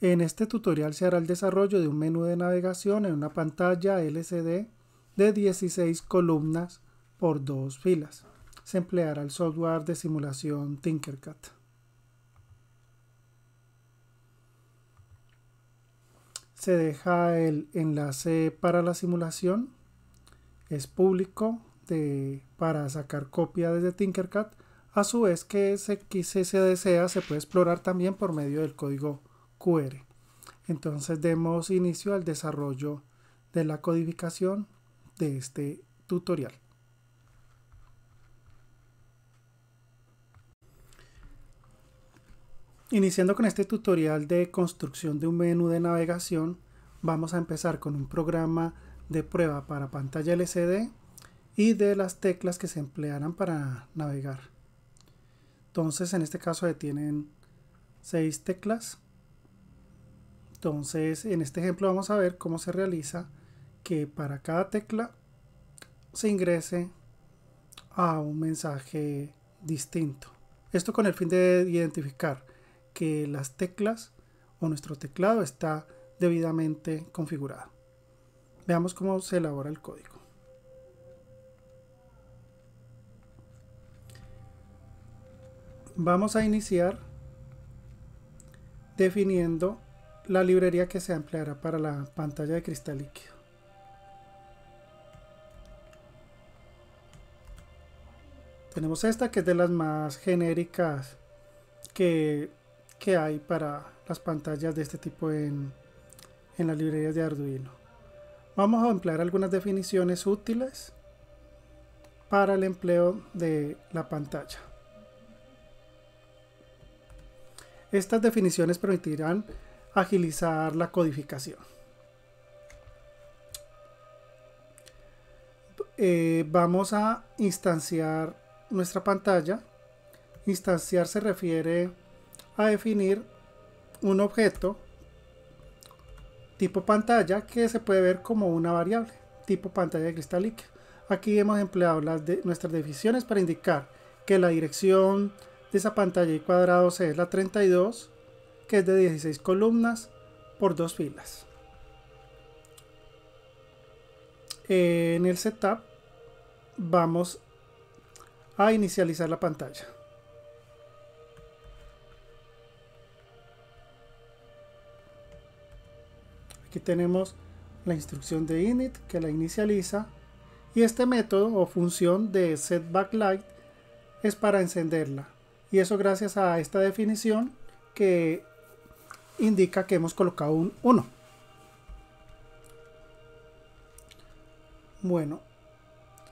En este tutorial se hará el desarrollo de un menú de navegación en una pantalla LCD de 16 columnas por dos filas. Se empleará el software de simulación Tinkercad. Se deja el enlace para la simulación. Es público de, para sacar copia desde Tinkercad. A su vez que se, se desea se puede explorar también por medio del código QR. Entonces demos inicio al desarrollo de la codificación de este tutorial. Iniciando con este tutorial de construcción de un menú de navegación, vamos a empezar con un programa de prueba para pantalla LCD y de las teclas que se emplearán para navegar. Entonces en este caso tienen seis teclas entonces, en este ejemplo vamos a ver cómo se realiza que para cada tecla se ingrese a un mensaje distinto. Esto con el fin de identificar que las teclas o nuestro teclado está debidamente configurado. Veamos cómo se elabora el código. Vamos a iniciar definiendo la librería que se empleará para la pantalla de cristal líquido. Tenemos esta que es de las más genéricas que, que hay para las pantallas de este tipo en, en las librerías de Arduino. Vamos a emplear algunas definiciones útiles para el empleo de la pantalla. Estas definiciones permitirán agilizar la codificación. Eh, vamos a instanciar nuestra pantalla. Instanciar se refiere a definir un objeto tipo pantalla que se puede ver como una variable, tipo pantalla de cristal líquido. Aquí hemos empleado las nuestras definiciones para indicar que la dirección de esa pantalla y cuadrado es la 32 que es de 16 columnas por dos filas. En el setup vamos a inicializar la pantalla. Aquí tenemos la instrucción de init que la inicializa y este método o función de setBacklight es para encenderla y eso gracias a esta definición que indica que hemos colocado un 1. Bueno,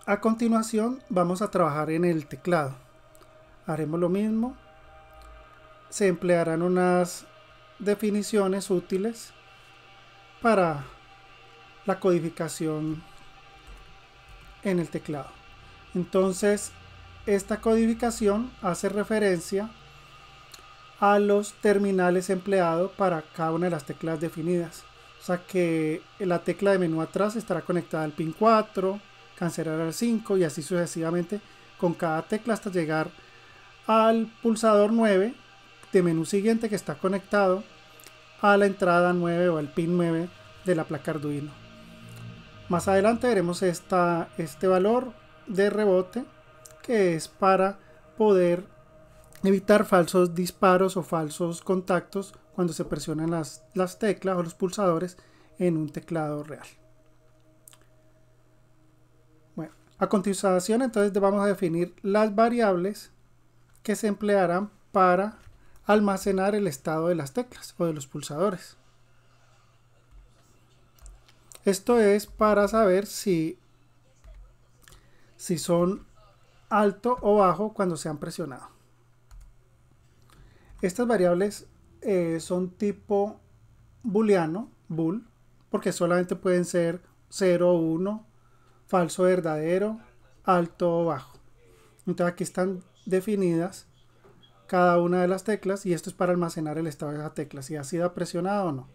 a continuación vamos a trabajar en el teclado. Haremos lo mismo. Se emplearán unas definiciones útiles para la codificación en el teclado. Entonces, esta codificación hace referencia a los terminales empleados para cada una de las teclas definidas. O sea que la tecla de menú atrás estará conectada al pin 4, cancelar al 5 y así sucesivamente con cada tecla hasta llegar al pulsador 9 de menú siguiente que está conectado a la entrada 9 o al pin 9 de la placa Arduino. Más adelante veremos este valor de rebote que es para poder evitar falsos disparos o falsos contactos cuando se presionan las, teclas o los pulsadores en un teclado real. Bueno, a continuación entonces vamos a definir las variables que se emplearán para almacenar el estado de las teclas o de los pulsadores. Esto es para saber si, si son alto o bajo cuando se han presionado. Estas variables eh, son tipo booleano, bool, porque solamente pueden ser 0 o 1, falso verdadero, alto o bajo. Entonces aquí están definidas cada una de las teclas y esto es para almacenar el estado de la tecla, si ha sido presionada o no.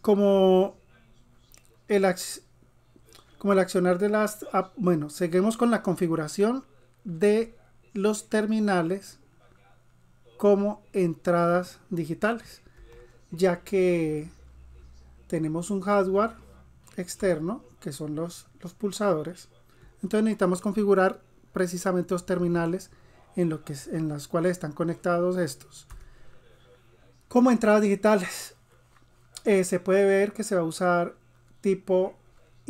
Como el, como el accionar de las... Ah, bueno, seguimos con la configuración de los terminales como entradas digitales, ya que tenemos un hardware externo, que son los, los pulsadores. Entonces necesitamos configurar precisamente los terminales en, lo que, en las cuales están conectados estos. Como entradas digitales, eh, se puede ver que se va a usar tipo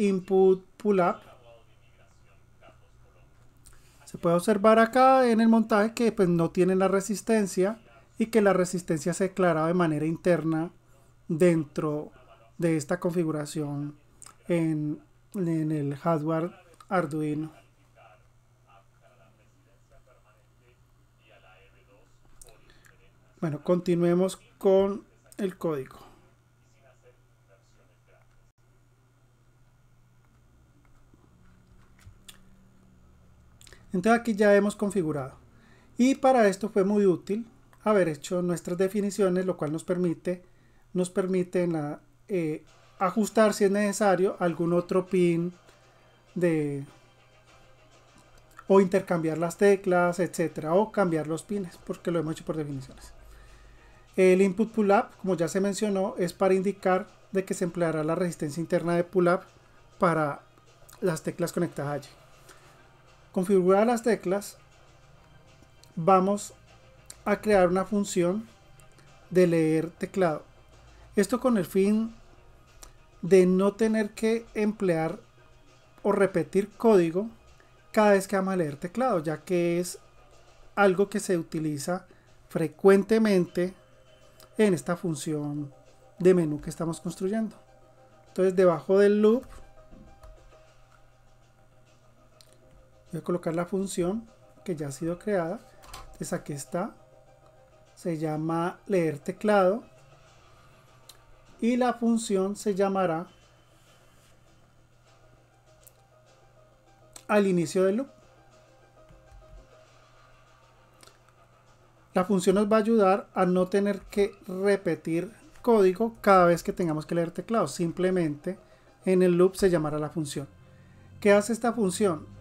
input pull up. Se puede observar acá en el montaje que pues, no tiene la resistencia y que la resistencia se declara de manera interna dentro de esta configuración en, en el hardware Arduino. Bueno, continuemos con el código. Entonces aquí ya hemos configurado. Y para esto fue muy útil haber hecho nuestras definiciones, lo cual nos permite, nos permite eh, ajustar si es necesario algún otro pin de o intercambiar las teclas, etcétera, o cambiar los pines, porque lo hemos hecho por definiciones. El input pull-up, como ya se mencionó, es para indicar de que se empleará la resistencia interna de pull-up para las teclas conectadas allí configurar las teclas, vamos a crear una función de leer teclado. Esto con el fin de no tener que emplear o repetir código cada vez que vamos a leer teclado, ya que es algo que se utiliza frecuentemente en esta función de menú que estamos construyendo. Entonces debajo del loop voy a colocar la función que ya ha sido creada entonces aquí está se llama leer teclado y la función se llamará al inicio del loop la función nos va a ayudar a no tener que repetir código cada vez que tengamos que leer teclado simplemente en el loop se llamará la función ¿qué hace esta función?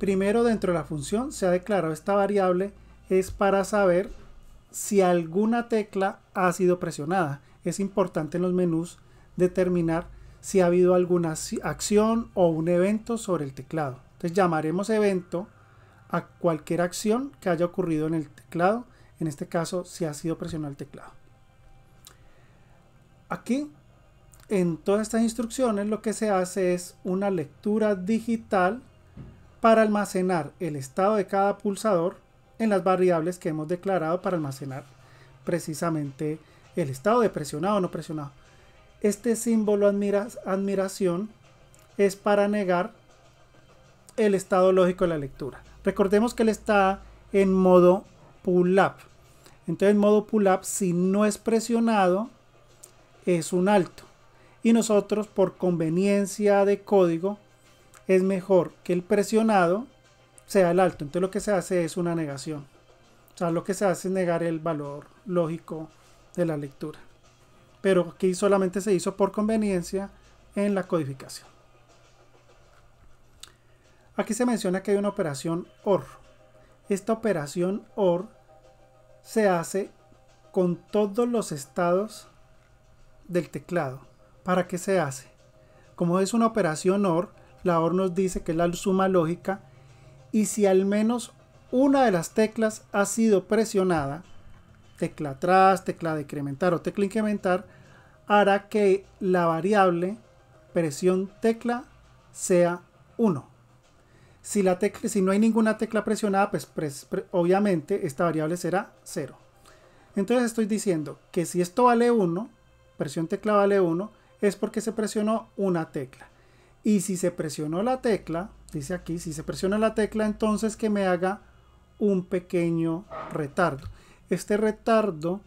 Primero, dentro de la función se ha declarado esta variable es para saber si alguna tecla ha sido presionada. Es importante en los menús determinar si ha habido alguna acción o un evento sobre el teclado. Entonces llamaremos evento a cualquier acción que haya ocurrido en el teclado, en este caso si ha sido presionado el teclado. Aquí, en todas estas instrucciones, lo que se hace es una lectura digital para almacenar el estado de cada pulsador en las variables que hemos declarado para almacenar precisamente el estado de presionado o no presionado. Este símbolo admiración es para negar el estado lógico de la lectura. Recordemos que él está en modo pull up. Entonces, en modo pull up, si no es presionado, es un alto. Y nosotros, por conveniencia de código, es mejor que el presionado sea el alto. Entonces lo que se hace es una negación. O sea, lo que se hace es negar el valor lógico de la lectura. Pero aquí solamente se hizo por conveniencia en la codificación. Aquí se menciona que hay una operación OR. Esta operación OR se hace con todos los estados del teclado. ¿Para qué se hace? Como es una operación OR, OR nos dice que es la suma lógica y si al menos una de las teclas ha sido presionada, tecla atrás, tecla decrementar o tecla incrementar, hará que la variable presión tecla sea 1. Si, no hay ninguna tecla presionada, pues obviamente esta variable será 0. Entonces estoy diciendo que si esto vale 1, presión tecla vale 1, es porque se presionó una tecla. Y si se presionó la tecla, dice aquí, si se presiona la tecla, entonces que me haga un pequeño retardo. Este retardo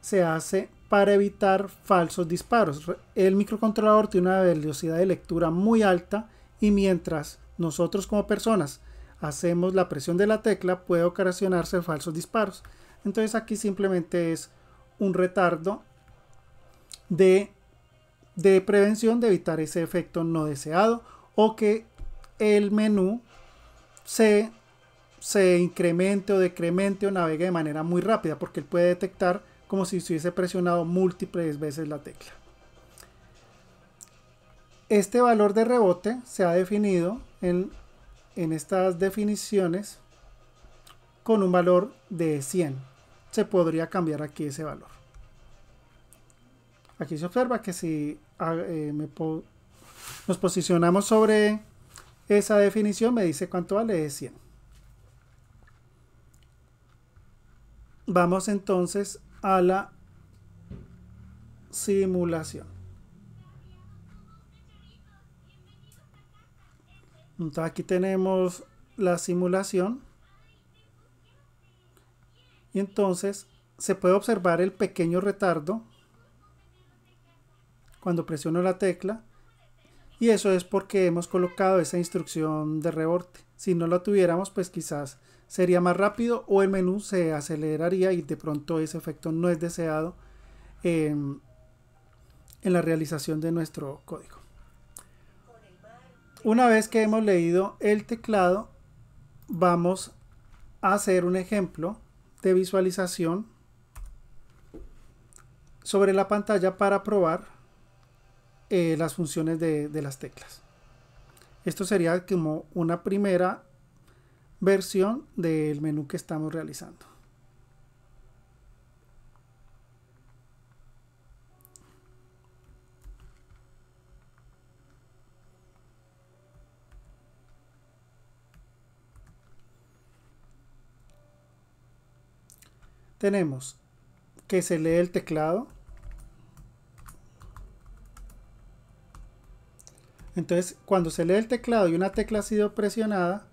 se hace para evitar falsos disparos. El microcontrolador tiene una velocidad de lectura muy alta y mientras nosotros como personas hacemos la presión de la tecla puede ocasionarse falsos disparos. Entonces aquí simplemente es un retardo de de prevención de evitar ese efecto no deseado o que el menú se, se incremente o decremente o navegue de manera muy rápida porque él puede detectar como si se hubiese presionado múltiples veces la tecla. Este valor de rebote se ha definido en, en estas definiciones con un valor de 100. Se podría cambiar aquí ese valor. Aquí se observa que si Ah, eh, me nos posicionamos sobre esa definición, me dice cuánto vale, es 100. Vamos entonces a la simulación. Entonces aquí tenemos la simulación. Y entonces se puede observar el pequeño retardo cuando presiono la tecla y eso es porque hemos colocado esa instrucción de reborte. Si no la tuviéramos, pues quizás sería más rápido o el menú se aceleraría y de pronto ese efecto no es deseado en, em, en la realización de nuestro código. Una vez que hemos leído el teclado, vamos a hacer un ejemplo de visualización sobre la pantalla para probar eh, las funciones de las teclas. Esto sería como una primera versión del menú que estamos realizando. Tenemos que se lee el teclado, Entonces, cuando se lee el teclado y una tecla ha sido presionada,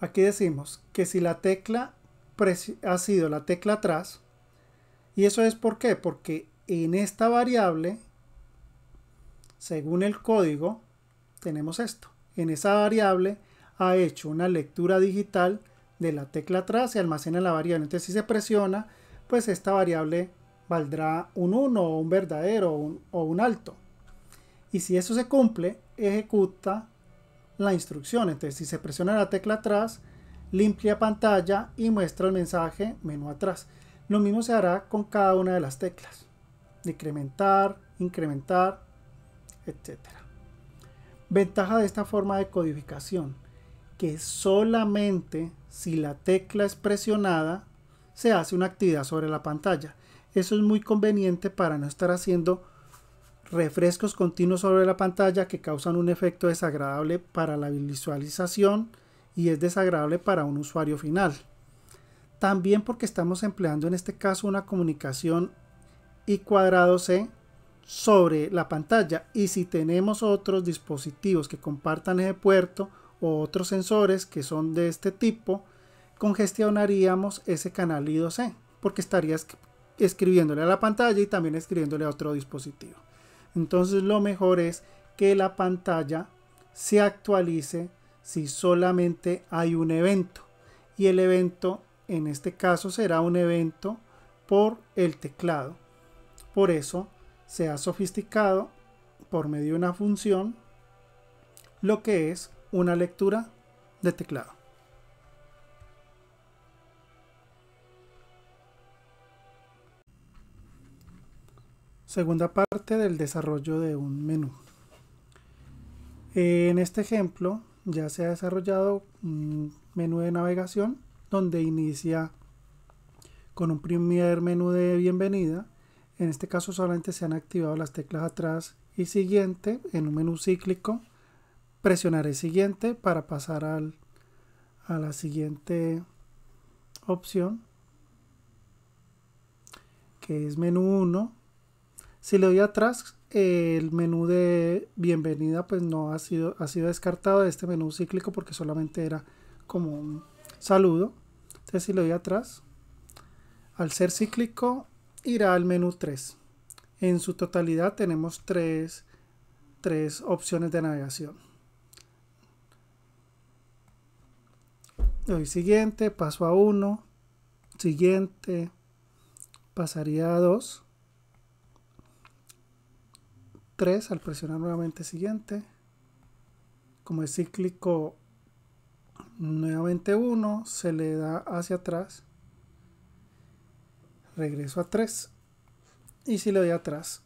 aquí decimos que si la tecla ha sido la tecla atrás, y eso es por qué, porque en esta variable, según el código, tenemos esto. En esa variable ha hecho una lectura digital de la tecla atrás y almacena la variable. Entonces, si se presiona, pues esta variable valdrá un 1 o un verdadero o un alto. Y si eso se cumple, ejecuta la instrucción. Entonces, si se presiona la tecla atrás, limpia pantalla y muestra el mensaje menú atrás. Lo mismo se hará con cada una de las teclas. Decrementar, incrementar, etc. Ventaja de esta forma de codificación, que solamente si la tecla es presionada, se hace una actividad sobre la pantalla. Eso es muy conveniente para no estar haciendo refrescos continuos sobre la pantalla que causan un efecto desagradable para la visualización y es desagradable para un usuario final. También porque estamos empleando en este caso una comunicación I cuadrado C sobre la pantalla y si tenemos otros dispositivos que compartan ese puerto o otros sensores que son de este tipo, congestionaríamos ese canal I2C porque estarías escribiéndole a la pantalla y también escribiéndole a otro dispositivo. Entonces lo mejor es que la pantalla se actualice si solamente hay un evento. Y el evento en este caso será un evento por el teclado. Por eso se ha sofisticado por medio de una función lo que es una lectura de teclado. Segunda parte del desarrollo de un menú. En este ejemplo ya se ha desarrollado un menú de navegación donde inicia con un primer menú de bienvenida. En este caso solamente se han activado las teclas atrás y siguiente. En un menú cíclico presionaré siguiente para pasar al, a la siguiente opción que es menú 1 si le doy atrás, el menú de bienvenida pues no ha sido, ha sido descartado de este menú cíclico porque solamente era como un saludo. Entonces si le doy atrás, al ser cíclico, irá al menú 3. En su totalidad tenemos tres, opciones de navegación. Le doy siguiente, paso a 1, siguiente, pasaría a 2 3 al presionar nuevamente siguiente. Como es cíclico nuevamente 1, se le da hacia atrás. Regreso a 3. Y si le doy atrás,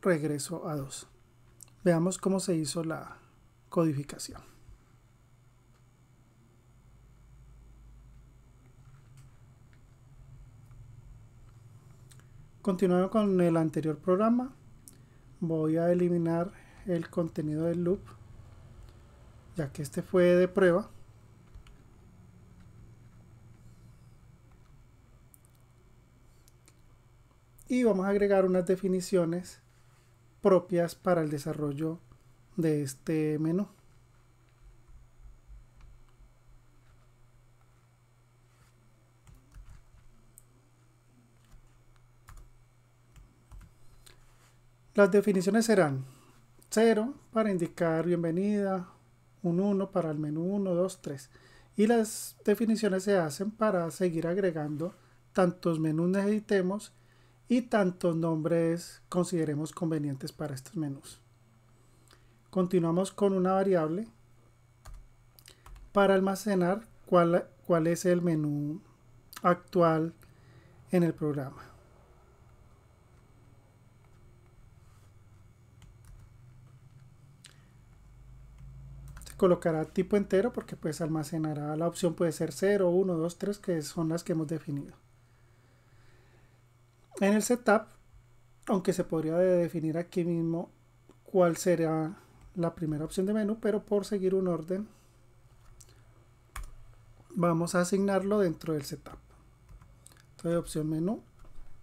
regreso a 2. Veamos cómo se hizo la codificación. continuamos con el anterior programa, voy a eliminar el contenido del loop ya que este fue de prueba y vamos a agregar unas definiciones propias para el desarrollo de este menú Las definiciones serán 0 para indicar bienvenida, un 1 para el menú 1, 2, 3. Y las definiciones se hacen para seguir agregando tantos menús necesitemos y tantos nombres consideremos convenientes para estos menús. Continuamos con una variable para almacenar cuál, cuál es el menú actual en el programa. colocará tipo entero porque pues almacenará la opción puede ser 0, 1, 2, 3 que son las que hemos definido. En el setup, aunque se podría definir aquí mismo cuál será la primera opción de menú, pero por seguir un orden vamos a asignarlo dentro del setup. Entonces opción menú,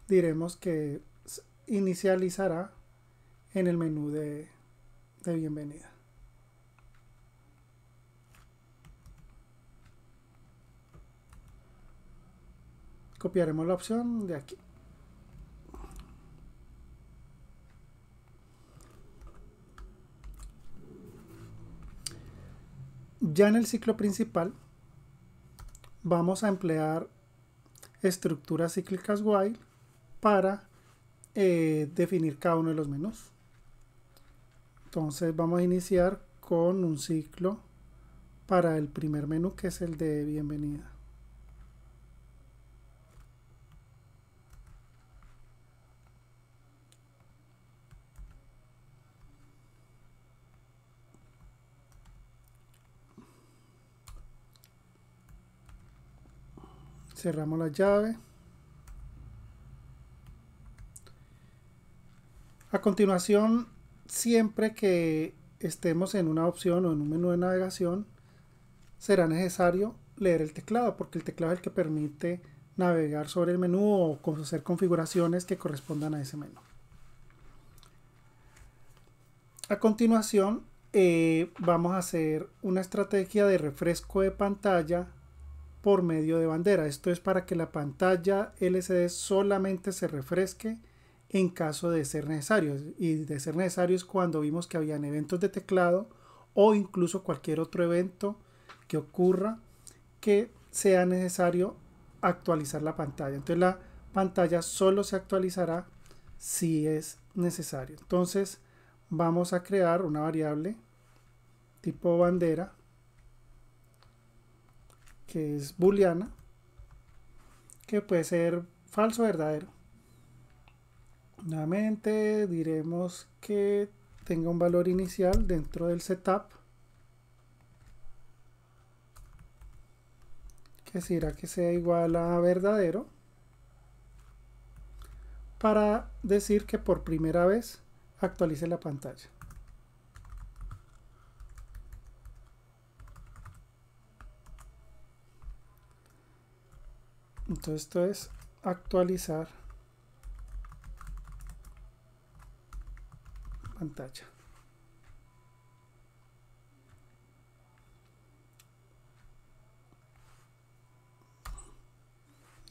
diremos que inicializará en el menú de, de bienvenida. copiaremos la opción de aquí ya en el ciclo principal vamos a emplear estructuras cíclicas while para eh, definir cada uno de los menús entonces vamos a iniciar con un ciclo para el primer menú que es el de bienvenida cerramos la llave a continuación siempre que estemos en una opción o en un menú de navegación será necesario leer el teclado porque el teclado es el que permite navegar sobre el menú o hacer configuraciones que correspondan a ese menú. A continuación eh, vamos a hacer una estrategia de refresco de pantalla por medio de bandera. Esto es para que la pantalla LCD solamente se refresque en caso de ser necesario. Y de ser necesario es cuando vimos que habían eventos de teclado o incluso cualquier otro evento que ocurra que sea necesario actualizar la pantalla. Entonces la pantalla solo se actualizará si es necesario. Entonces vamos a crear una variable tipo bandera que es booleana, que puede ser falso o verdadero. Nuevamente diremos que tenga un valor inicial dentro del setup que será que sea igual a verdadero para decir que por primera vez actualice la pantalla. Entonces esto es actualizar pantalla.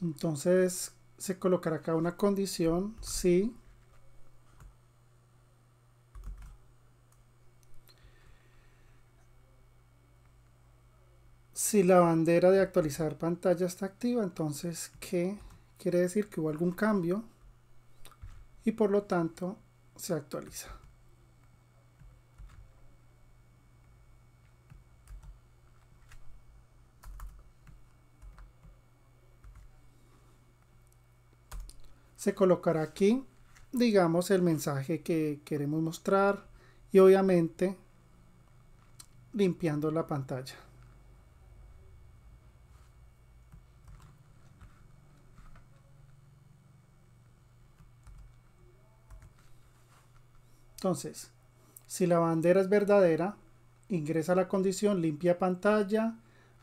Entonces se colocará acá una condición si Si la bandera de actualizar pantalla está activa, entonces ¿qué? Quiere decir que hubo algún cambio y por lo tanto se actualiza. Se colocará aquí, digamos, el mensaje que queremos mostrar y obviamente limpiando la pantalla. Entonces, si la bandera es verdadera, ingresa la condición limpia pantalla.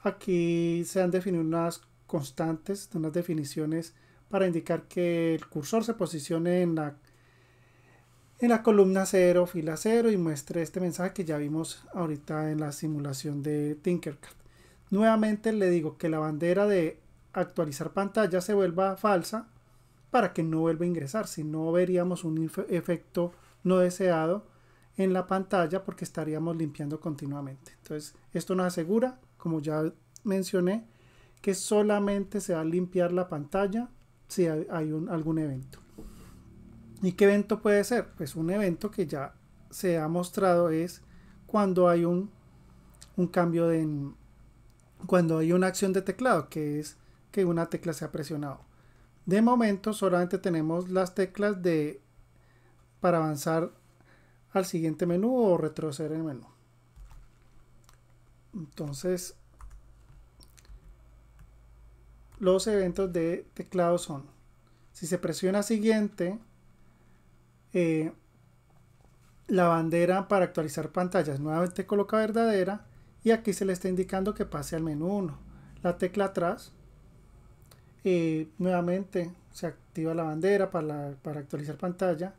Aquí se han definido unas constantes, unas definiciones para indicar que el cursor se posicione en la, en la columna 0, fila 0 y muestre este mensaje que ya vimos ahorita en la simulación de Tinkercad. Nuevamente le digo que la bandera de actualizar pantalla se vuelva falsa para que no vuelva a ingresar, si no veríamos un efecto no deseado en la pantalla porque estaríamos limpiando continuamente. Entonces, esto nos asegura, como ya mencioné, que solamente se va a limpiar la pantalla si hay algún evento. ¿Y qué evento puede ser? Pues un evento que ya se ha mostrado es cuando hay un, un cambio de... cuando hay una acción de teclado, que es que una tecla se ha presionado. De momento solamente tenemos las teclas de para avanzar al siguiente menú o retroceder el menú. Entonces, los eventos de teclado son, si se presiona siguiente, eh, la bandera para actualizar pantallas nuevamente coloca verdadera y aquí se le está indicando que pase al menú 1. La tecla atrás, eh, nuevamente se activa la bandera para, para actualizar pantalla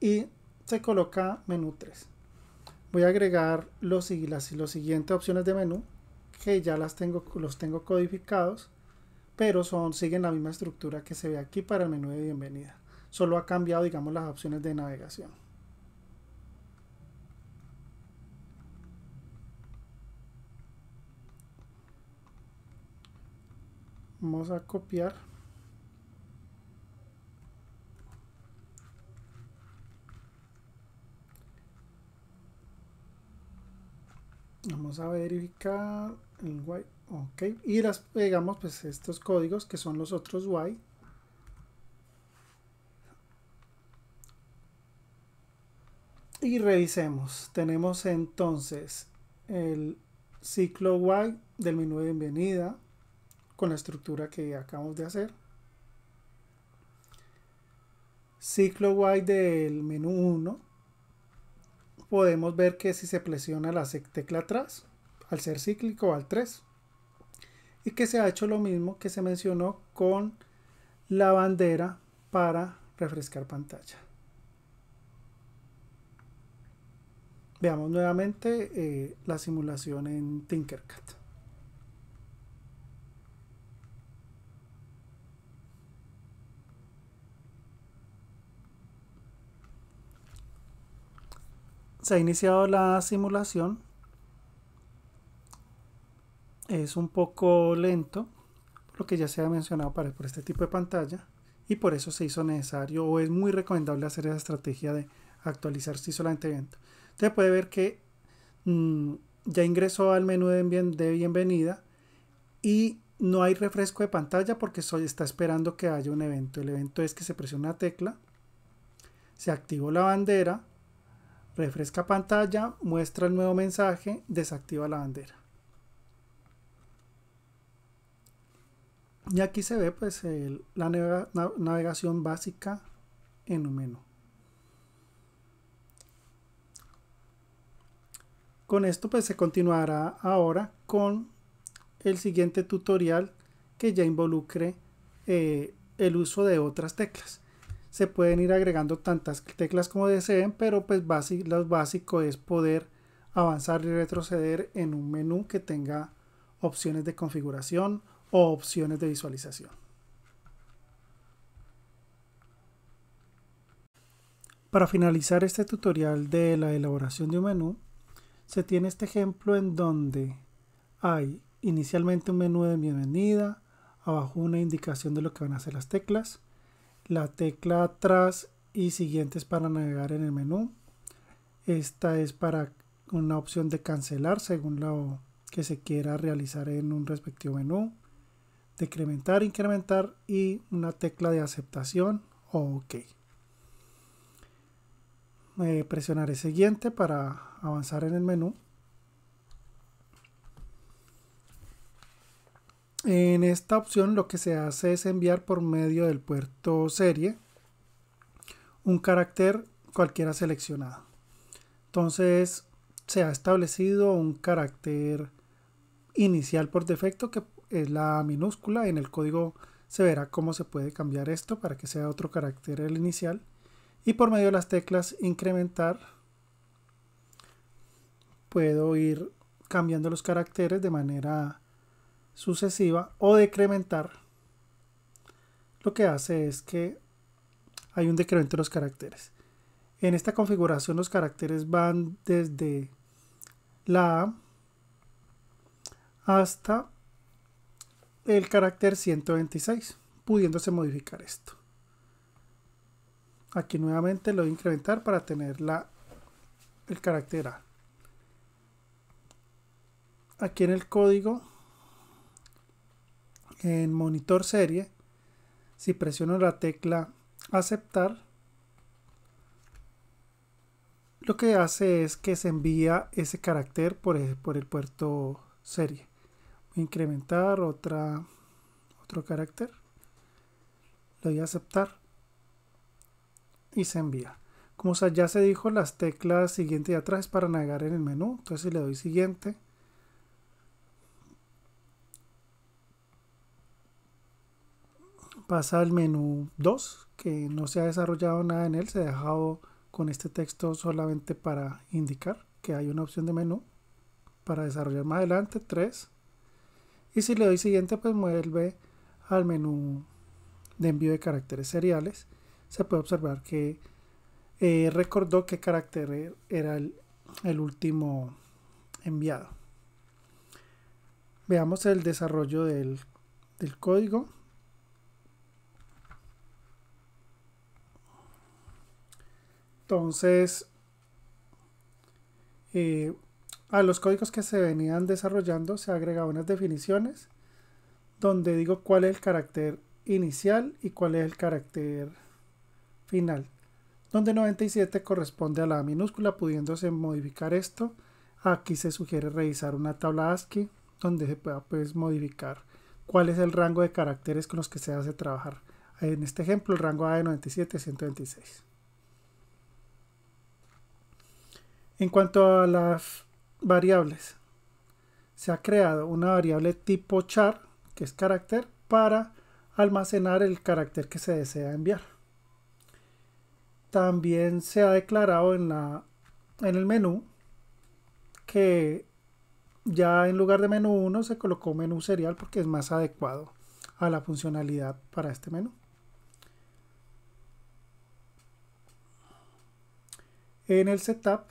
y se coloca menú 3. Voy a agregar los, las, los siguientes opciones de menú que ya las tengo, los tengo codificados, pero son, siguen la misma estructura que se ve aquí para el menú de bienvenida. Solo ha cambiado, digamos, las opciones de navegación. Vamos a copiar. vamos a verificar el y ok y las pegamos pues estos códigos que son los otros y y revisemos tenemos entonces el ciclo y del menú de bienvenida con la estructura que acabamos de hacer ciclo y del menú 1 podemos ver que si se presiona la tecla atrás, al ser cíclico al 3, y que se ha hecho lo mismo que se mencionó con la bandera para refrescar pantalla. Veamos nuevamente eh, la simulación en Tinkercad. se ha iniciado la simulación. Es un poco lento, lo que ya se ha mencionado para, por este tipo de pantalla. Y por eso se hizo necesario o es muy recomendable hacer esa estrategia de actualizar si solamente evento. Usted puede ver que mm, ya ingresó al menú de, bienvenida y no hay refresco de pantalla porque soy, está esperando que haya un evento. El evento es que se presiona una tecla, se activó la bandera, Refresca pantalla, muestra el nuevo mensaje, desactiva la bandera. Y aquí se ve pues la navegación básica en un menú. Con esto pues se continuará ahora con el siguiente tutorial que ya involucre eh, el uso de otras teclas se pueden ir agregando tantas teclas como deseen, pero pues lo básico es poder avanzar y retroceder en un menú que tenga opciones de configuración o opciones de visualización. Para finalizar este tutorial de la elaboración de un menú, se tiene este ejemplo en donde hay inicialmente un menú de bienvenida, abajo una indicación de lo que van a hacer las teclas, la tecla atrás y siguiente es para navegar en el menú esta es para una opción de cancelar según lo que se quiera realizar en un respectivo menú decrementar, incrementar y una tecla de aceptación o ok eh, presionaré siguiente para avanzar en el menú En esta opción lo que se hace es enviar por medio del puerto serie un carácter cualquiera seleccionado. Entonces se ha establecido un carácter inicial por defecto que es la minúscula. En el código se verá cómo se puede cambiar esto para que sea otro carácter el inicial. Y por medio de las teclas incrementar puedo ir cambiando los caracteres de manera sucesiva o decrementar, lo que hace es que hay un decremento de los caracteres. En esta configuración los caracteres van desde la A hasta el carácter 126, pudiéndose modificar esto. Aquí nuevamente lo voy a incrementar para tener la, el carácter A. Aquí en el código en monitor serie, si presiono la tecla aceptar, lo que hace es que se envía ese carácter por e, el, puerto serie. Voy a incrementar otra, otro carácter. Le doy a aceptar y se envía. Como ya se dijo, las teclas siguiente y atrás es para navegar en el menú. Entonces si le doy siguiente, pasa al menú 2, que no se ha desarrollado nada en él, se ha dejado con este texto solamente para indicar que hay una opción de menú para desarrollar más adelante, 3. Y si le doy siguiente, pues vuelve al menú de envío de caracteres seriales. Se puede observar que eh, recordó qué carácter er, era el, último enviado. Veamos el desarrollo del código. Entonces, eh, a los códigos que se venían desarrollando se agregaban unas definiciones donde digo cuál es el carácter inicial y cuál es el carácter final, donde 97 corresponde a la minúscula, pudiéndose modificar esto. Aquí se sugiere revisar una tabla ASCII donde se pueda pues, modificar cuál es el rango de caracteres con los que se hace trabajar. En este ejemplo, el rango A de 97 es 126. En cuanto a las variables, se ha creado una variable tipo char, que es carácter, para almacenar el carácter que se desea enviar. También se ha declarado en, en el menú que ya en lugar de menú 1 se colocó menú serial porque es más adecuado a la funcionalidad para este menú. En el setup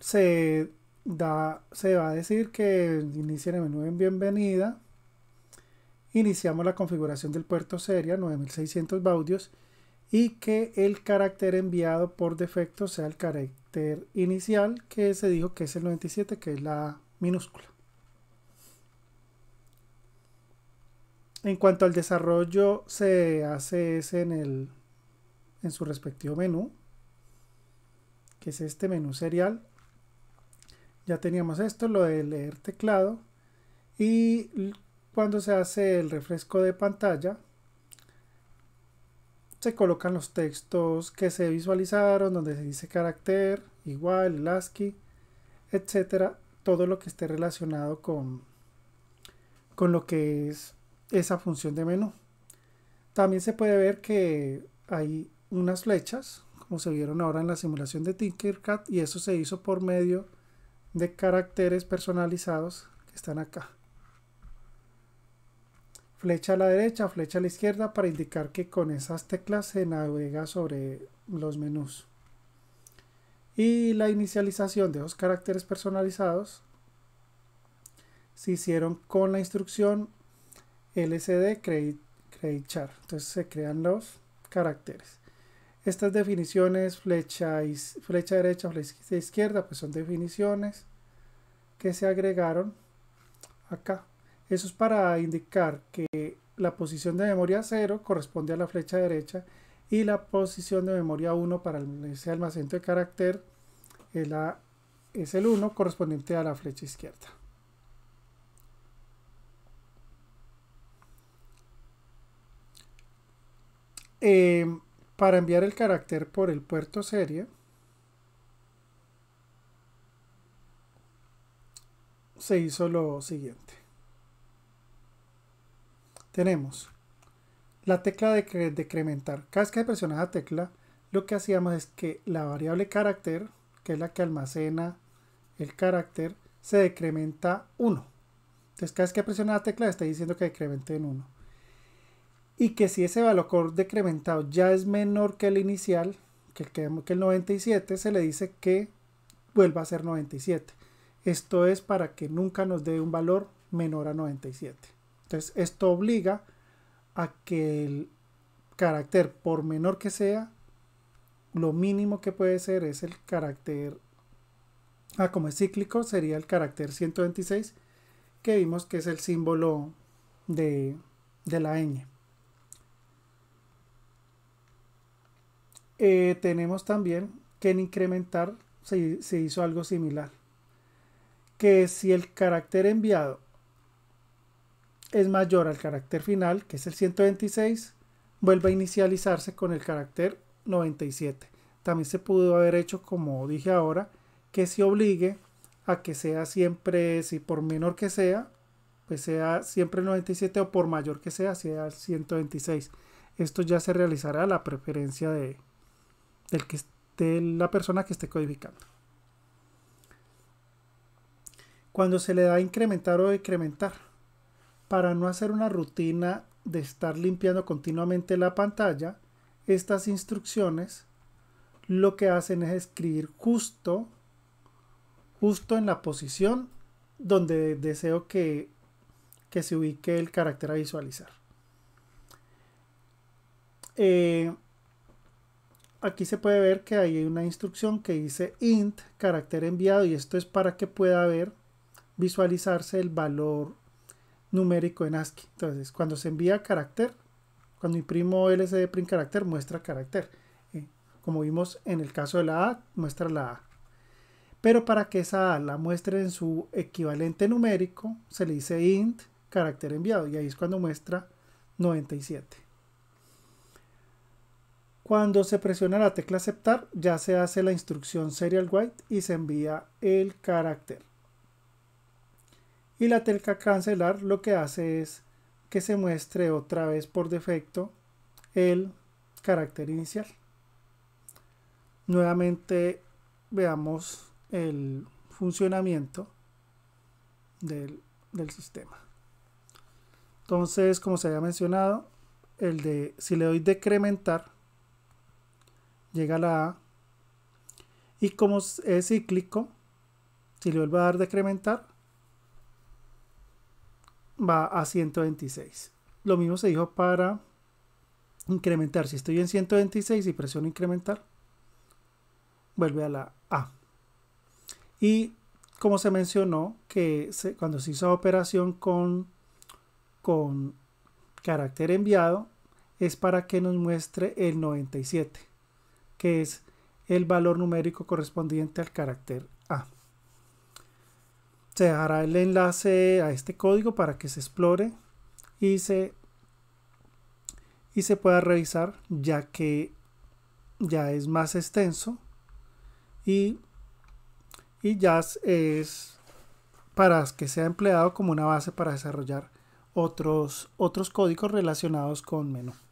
se, da, se va a decir que inicie el menú en bienvenida. Iniciamos la configuración del puerto seria 9600 baudios y que el carácter enviado por defecto sea el carácter inicial que se dijo que es el 97 que es la minúscula. En cuanto al desarrollo se hace ese en el en su respectivo menú que es este menú serial ya teníamos esto, lo de leer teclado. Y cuando se hace el refresco de pantalla, se colocan los textos que se visualizaron, donde se dice carácter, igual, el ASCII, etcétera, todo lo que esté relacionado con, con lo que es esa función de menú. También se puede ver que hay unas flechas, como se vieron ahora en la simulación de Tinkercad, y eso se hizo por medio de caracteres personalizados que están acá. Flecha a la derecha, flecha a la izquierda para indicar que con esas teclas se navega sobre los menús. Y la inicialización de los caracteres personalizados se hicieron con la instrucción LCD create, create char. Entonces se crean los caracteres. Estas definiciones, flecha, flecha derecha, flecha izquierda, pues son definiciones que se agregaron acá. Eso es para indicar que la posición de memoria 0 corresponde a la flecha derecha y la posición de memoria 1 para ese almacén de carácter es, la, es el 1 correspondiente a la flecha izquierda. Eh, para enviar el carácter por el puerto serie, se hizo lo siguiente. Tenemos la tecla de decrementar. Cada vez que presionas la tecla, lo que hacíamos es que la variable carácter, que es la que almacena el carácter, se decrementa 1. Entonces cada vez que presionas la tecla está diciendo que decremente en 1 y que si ese valor decrementado ya es menor que el inicial, que el, que el 97, se le dice que vuelva a ser 97. Esto es para que nunca nos dé un valor menor a 97. Entonces, esto obliga a que el carácter, por menor que sea, lo mínimo que puede ser es el carácter, ah, como es cíclico, sería el carácter 126, que vimos que es el símbolo de, de la ñ. Eh, tenemos también que en incrementar se, se hizo algo similar. Que si el carácter enviado es mayor al carácter final, que es el 126, vuelve a inicializarse con el carácter 97. También se pudo haber hecho, como dije ahora, que se obligue a que sea siempre, si por menor que sea, pues sea siempre el 97 o por mayor que sea, sea el 126. Esto ya se realizará a la preferencia de, del que, esté la persona que esté codificando. Cuando se le da incrementar o decrementar, para no hacer una rutina de estar limpiando continuamente la pantalla, estas instrucciones lo que hacen es escribir justo, justo en la posición donde deseo que, que se ubique el carácter a visualizar. Eh, aquí se puede ver que hay una instrucción que dice int carácter enviado y esto es para que pueda ver visualizarse el valor numérico en ASCII. Entonces, cuando se envía carácter, cuando imprimo lcd print carácter, muestra carácter. Eh, como vimos en el caso de la A, muestra la A. Pero para que esa A la muestre en su equivalente numérico, se le dice int carácter enviado y ahí es cuando muestra 97. Cuando se presiona la tecla aceptar, ya se hace la instrucción serial white y se envía el carácter. Y la tecla cancelar lo que hace es que se muestre otra vez por defecto el carácter inicial. Nuevamente veamos el funcionamiento del, del sistema. Entonces, como se había mencionado, el de si le doy decrementar, llega a la A. Y como es cíclico, si le vuelvo a dar decrementar, va a 126. Lo mismo se dijo para incrementar. Si estoy en 126 y presiono incrementar, vuelve a la A. Y como se mencionó, que cuando se hizo operación con, con carácter enviado, es para que nos muestre el 97 que es el valor numérico correspondiente al carácter A. Se dejará el enlace a este código para que se explore y se, y se pueda revisar ya que ya es más extenso y, y ya es para que sea empleado como una base para desarrollar otros, otros códigos relacionados con menú.